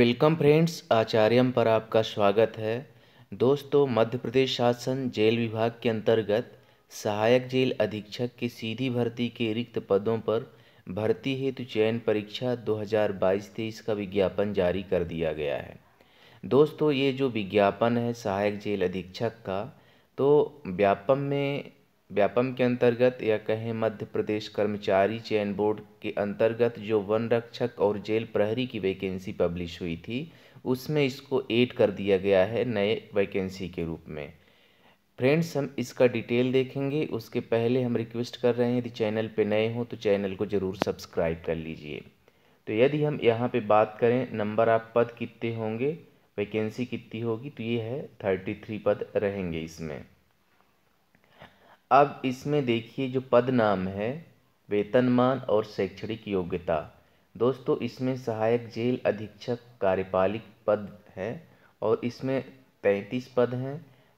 welcome friends आचार्यम पर आपका स्वागत है दोस्तों मध्य प्रदेश शासन जेल विभाग के अंतर्गत सहायक जेल अधीक्षक की सीधी भर्ती के रिक्त पदों पर भर्ती हेतु चयन परीक्षा 2022-23 का विज्ञापन जारी कर दिया गया है दोस्तों ये जो विज्ञापन है सहायक जेल अधीक्षक का तो व्यापम में व्यापम के अंतर्गत या कहें मध्य प्रदेश कर्मचारी चयन बोर्ड के अंतर्गत जो वन रक्षक और जेल प्रहरी की वैकेंसी पब्लिश हुई थी उसमें इसको एड कर दिया गया है नए वैकेंसी के रूप में फ्रेंड्स हम इसका डिटेल देखेंगे उसके पहले हम रिक्वेस्ट कर रहे हैं यदि चैनल पे नए हों तो चैनल को ज़रूर सब्सक्राइब कर लीजिए तो यदि हम यहाँ पे बात करें नंबर आप पद कितने होंगे वैकेंसी कितनी होगी तो ये है थर्टी थ्री पद रहेंगे इसमें अब इसमें देखिए जो पद नाम है वेतनमान और शैक्षणिक योग्यता दोस्तों इसमें सहायक जेल अधीक्षक कार्यपालिक पद हैं और इसमें तैंतीस पद हैं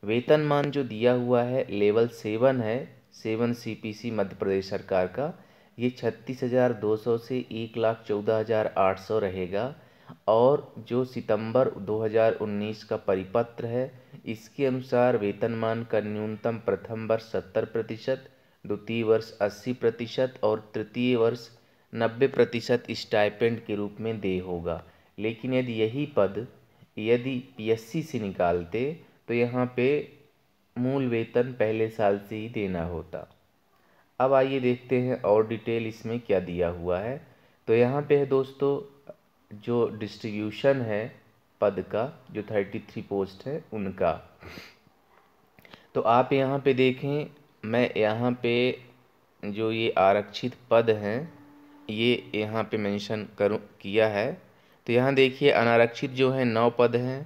वेतनमान जो दिया हुआ है लेवल सेवन है सेवन सीपीसी मध्य प्रदेश सरकार का ये छत्तीस हज़ार दो सौ से एक लाख चौदह हज़ार आठ सौ रहेगा और जो सितंबर दो हज़ार उन्नीस का परिपत्र है इसके अनुसार वेतनमान का न्यूनतम प्रथम वर्ष सत्तर प्रतिशत द्वितीय वर्ष अस्सी प्रतिशत और तृतीय वर्ष नब्बे प्रतिशत स्टाइपेंड के रूप में दे होगा लेकिन यदि यही पद यदि पीएससी से निकालते तो यहाँ पे मूल वेतन पहले साल से ही देना होता अब आइए देखते हैं और डिटेल इसमें क्या दिया हुआ है तो यहाँ पे है दोस्तों जो डिस्ट्रीब्यूशन है पद का जो थर्टी थ्री पोस्ट है उनका तो आप यहाँ पे देखें मैं यहाँ पे जो ये आरक्षित पद हैं ये यहाँ पे मेंशन करूँ किया है तो यहाँ देखिए अनारक्षित जो है नौ पद हैं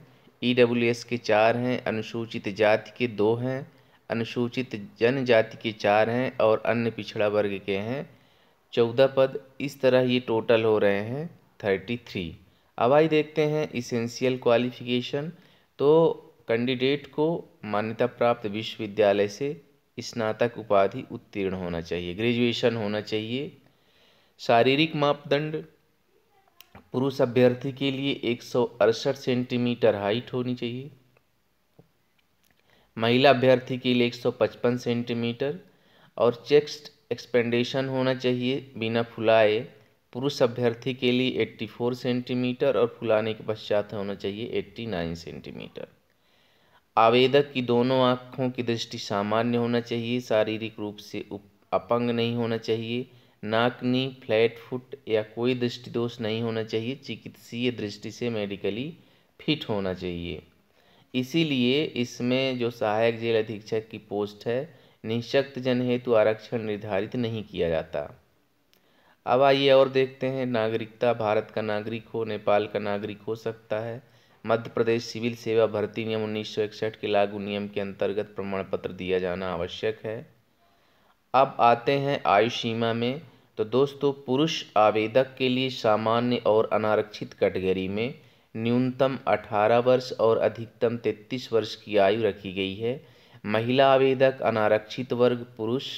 ई डब्ल्यू एस के चार हैं अनुसूचित जाति के दो हैं अनुसूचित जनजाति के चार हैं और अन्य पिछड़ा वर्ग के हैं चौदह पद इस तरह ये टोटल हो रहे हैं थर्टी थ्री अब आइए देखते हैं इसेंशियल क्वालिफिकेशन तो कैंडिडेट को मान्यता प्राप्त विश्वविद्यालय से स्नातक उपाधि उत्तीर्ण होना चाहिए ग्रेजुएशन होना चाहिए शारीरिक मापदंड पुरुष अभ्यर्थी के लिए एक सेंटीमीटर हाइट होनी चाहिए महिला अभ्यर्थी के लिए 155 सेंटीमीटर और चेक्स्ट एक्सपेंडेशन होना चाहिए बिना फुलाए पुरुष अभ्यर्थी के लिए 84 सेंटीमीटर और फुलाने के पश्चात होना चाहिए 89 सेंटीमीटर आवेदक की दोनों आँखों की दृष्टि सामान्य होना चाहिए शारीरिक रूप से अपंग नहीं होना चाहिए नाकनी फ्लैट फुट या कोई दृष्टि दोष नहीं होना चाहिए चिकित्सीय दृष्टि से मेडिकली फिट होना चाहिए इसीलिए इसमें जो सहायक जेल अधीक्षक की पोस्ट है निःशक्त जन हेतु आरक्षण निर्धारित नहीं किया जाता अब आइए और देखते हैं नागरिकता भारत का नागरिक हो नेपाल का नागरिक हो सकता है मध्य प्रदेश सिविल सेवा भर्ती नियम उन्नीस के लागू नियम के अंतर्गत प्रमाण पत्र दिया जाना आवश्यक है अब आते हैं आयु सीमा में तो दोस्तों पुरुष आवेदक के लिए सामान्य और अनारक्षित कैटेगरी में न्यूनतम 18 वर्ष और अधिकतम 33 वर्ष की आयु रखी गई है महिला आवेदक अनारक्षित वर्ग पुरुष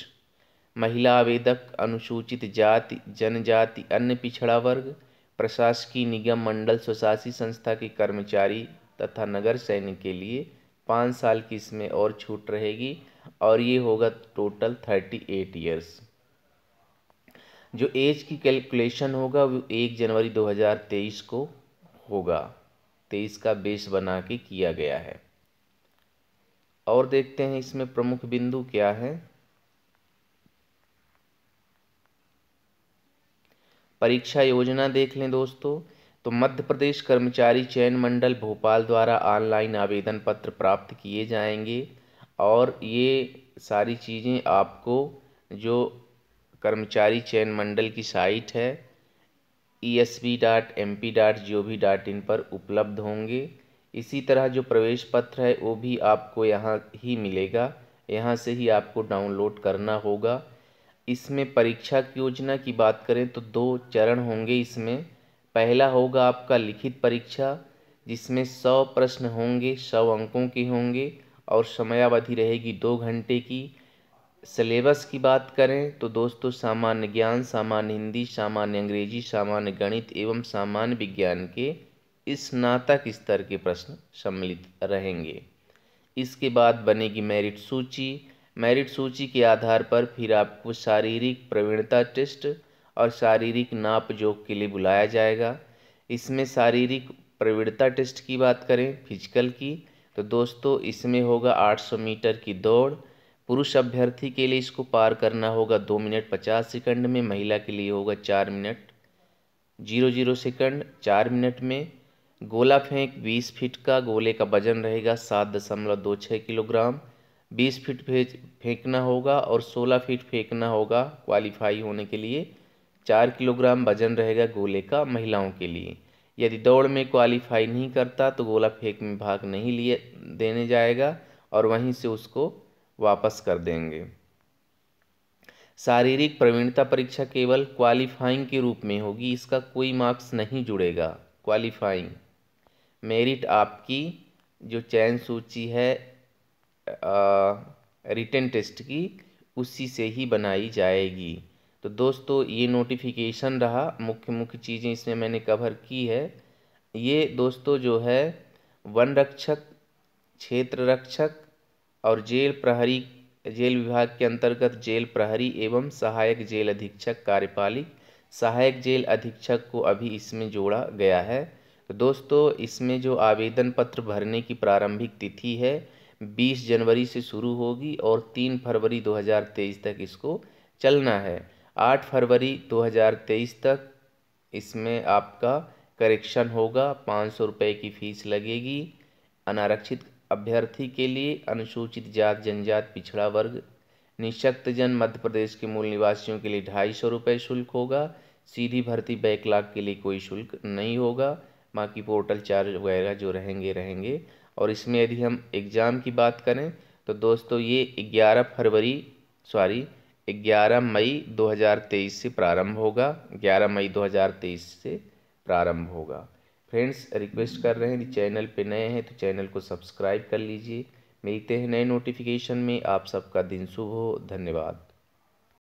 महिला आवेदक अनुसूचित जाति जनजाति अन्य पिछड़ा वर्ग प्रशासकीय निगम मंडल स्वशासी संस्था के कर्मचारी तथा नगर सैनिक के लिए पाँच साल की इसमें और छूट रहेगी और ये होगा टोटल थर्टी एट ईयर्स जो एज की कैलकुलेशन होगा वो एक जनवरी 2023 को होगा तेईस का बेस बना के किया गया है और देखते हैं इसमें प्रमुख बिंदु क्या है परीक्षा योजना देख लें दोस्तों तो मध्य प्रदेश कर्मचारी चयन मंडल भोपाल द्वारा ऑनलाइन आवेदन पत्र प्राप्त किए जाएंगे और ये सारी चीज़ें आपको जो कर्मचारी चयन मंडल की साइट है E S M P dot G O V dot in पर उपलब्ध होंगे इसी तरह जो प्रवेश पत्र है वो भी आपको यहाँ ही मिलेगा यहाँ से ही आपको डाउनलोड करना होगा इसमें परीक्षा की योजना की बात करें तो दो चरण होंगे इसमें पहला होगा आपका लिखित परीक्षा जिसमें सौ प्रश्न होंगे सौ अंकों के होंगे और समयावधि रहेगी दो घंटे की सिलेबस की बात करें तो दोस्तों सामान्य ज्ञान सामान्य हिंदी सामान्य अंग्रेजी सामान्य गणित एवं सामान्य विज्ञान के स्नातक स्तर के प्रश्न सम्मिलित रहेंगे इसके बाद बनेगी मेरिट सूची मेरिट सूची के आधार पर फिर आपको शारीरिक प्रवीणता टेस्ट और शारीरिक नाप जोक के लिए बुलाया जाएगा इसमें शारीरिक प्रवीणता टेस्ट की बात करें फिजिकल की तो दोस्तों इसमें होगा 800 मीटर की दौड़ पुरुष अभ्यर्थी के लिए इसको पार करना होगा दो मिनट पचास सेकंड में महिला के लिए होगा चार मिनट जीरो जीरो सेकंड चार मिनट में गोला फेंक बीस फीट का गोले का वजन रहेगा सात दशमलव दो छः किलोग्राम बीस फीट फेज फेंकना होगा और सोलह फीट फेंकना होगा क्वालिफाई होने के लिए चार किलोग्राम वजन रहेगा गोले का महिलाओं के लिए यदि दौड़ में क्वालिफाई नहीं करता तो गोला फेंक में भाग नहीं लिए देने जाएगा और वहीं से उसको वापस कर देंगे शारीरिक प्रवीणता परीक्षा केवल क्वालिफाइंग के रूप में होगी इसका कोई मार्क्स नहीं जुड़ेगा क्वालिफाइंग मेरिट आपकी जो चयन सूची है रिटर्न टेस्ट की उसी से ही बनाई जाएगी तो दोस्तों ये नोटिफिकेशन रहा मुख्य मुख्य चीज़ें इसमें मैंने कवर की है ये दोस्तों जो है वन रक्षक क्षेत्र रक्षक और जेल प्रहरी जेल विभाग के अंतर्गत जेल प्रहरी एवं सहायक जेल अधीक्षक कार्यपालिक सहायक जेल अधीक्षक को अभी इसमें जोड़ा गया है दोस्तों इसमें जो आवेदन पत्र भरने की प्रारंभिक तिथि है बीस जनवरी से शुरू होगी और तीन फरवरी 2023 तक इसको चलना है आठ फरवरी 2023 तक इसमें आपका करेक्शन होगा पाँच सौ रुपये की फ़ीस लगेगी अनारक्षित अभ्यर्थी के लिए अनुसूचित जात जनजात पिछड़ा वर्ग जन मध्य प्रदेश के मूल निवासियों के लिए ढाई सौ रुपये शुल्क होगा सीधी भर्ती बैकलाग के लिए कोई शुल्क नहीं होगा बाकी पोर्टल चार्ज वगैरह जो रहेंगे रहेंगे और इसमें यदि हम एग्ज़ाम की बात करें तो दोस्तों ये ग्यारह फरवरी सॉरी ग्यारह मई 2023 से प्रारंभ होगा 11 मई 2023 से प्रारंभ होगा फ्रेंड्स रिक्वेस्ट कर रहे हैं यदि चैनल पे नए हैं तो चैनल को सब्सक्राइब कर लीजिए मिलते हैं नए नोटिफिकेशन में आप सबका दिन शुभ हो धन्यवाद